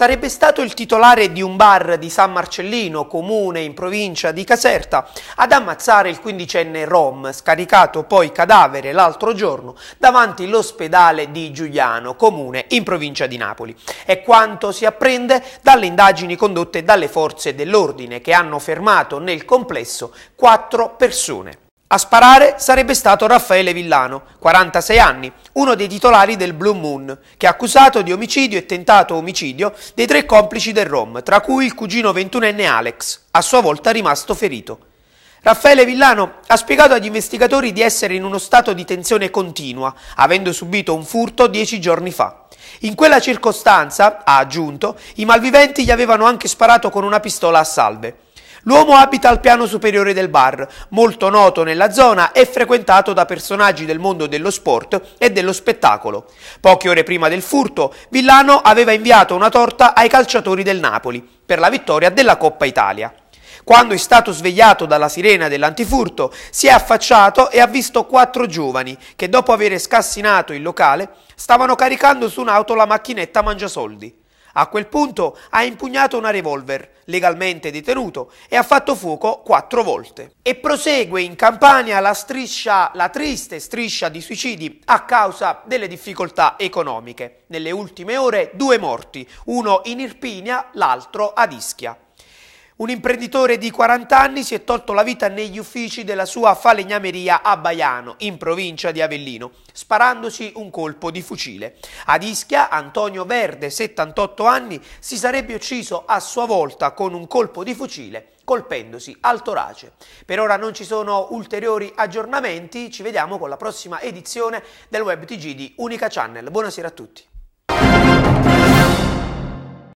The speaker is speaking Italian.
Sarebbe stato il titolare di un bar di San Marcellino, comune in provincia di Caserta, ad ammazzare il quindicenne Rom, scaricato poi cadavere l'altro giorno davanti all'ospedale di Giuliano, comune in provincia di Napoli. È quanto si apprende dalle indagini condotte dalle forze dell'ordine, che hanno fermato nel complesso quattro persone. A sparare sarebbe stato Raffaele Villano, 46 anni, uno dei titolari del Blue Moon, che è accusato di omicidio e tentato omicidio dei tre complici del Rom, tra cui il cugino ventunenne Alex, a sua volta rimasto ferito. Raffaele Villano ha spiegato agli investigatori di essere in uno stato di tensione continua, avendo subito un furto dieci giorni fa. In quella circostanza, ha aggiunto, i malviventi gli avevano anche sparato con una pistola a salve. L'uomo abita al piano superiore del bar, molto noto nella zona e frequentato da personaggi del mondo dello sport e dello spettacolo. Poche ore prima del furto, Villano aveva inviato una torta ai calciatori del Napoli per la vittoria della Coppa Italia. Quando è stato svegliato dalla sirena dell'antifurto, si è affacciato e ha visto quattro giovani che, dopo aver scassinato il locale, stavano caricando su un'auto la macchinetta mangiasoldi. A quel punto ha impugnato una revolver, legalmente detenuto, e ha fatto fuoco quattro volte. E prosegue in Campania la striscia, la triste striscia di suicidi a causa delle difficoltà economiche. Nelle ultime ore due morti, uno in Irpinia, l'altro ad Ischia. Un imprenditore di 40 anni si è tolto la vita negli uffici della sua falegnameria a Baiano, in provincia di Avellino, sparandosi un colpo di fucile. Ad Ischia, Antonio Verde, 78 anni, si sarebbe ucciso a sua volta con un colpo di fucile colpendosi al torace. Per ora non ci sono ulteriori aggiornamenti, ci vediamo con la prossima edizione del WebTG di Unica Channel. Buonasera a tutti.